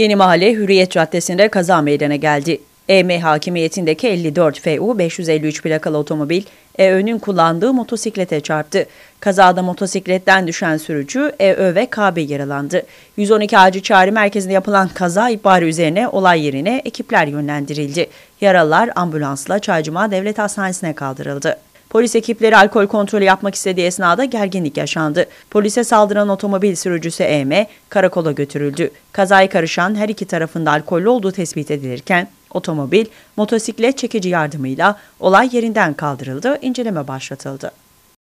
Yeni Mahalle Hürriyet Caddesi'nde kaza meydana geldi. EM hakimiyetindeki 54 FU 553 plakalı otomobil EÖ'nün kullandığı motosiklete çarptı. Kazada motosikletten düşen sürücü EÖ ve KB yaralandı. 112 Acil Çağrı Merkezi'nde yapılan kaza ihbarı üzerine olay yerine ekipler yönlendirildi. Yaralılar ambulansla Çaycuma Devlet Hastanesi'ne kaldırıldı. Polis ekipleri alkol kontrolü yapmak istediği esnada gerginlik yaşandı. Polise saldıran otomobil sürücüsü EM karakola götürüldü. Kazaya karışan her iki tarafında alkollü olduğu tespit edilirken otomobil motosiklet çekici yardımıyla olay yerinden kaldırıldı, inceleme başlatıldı.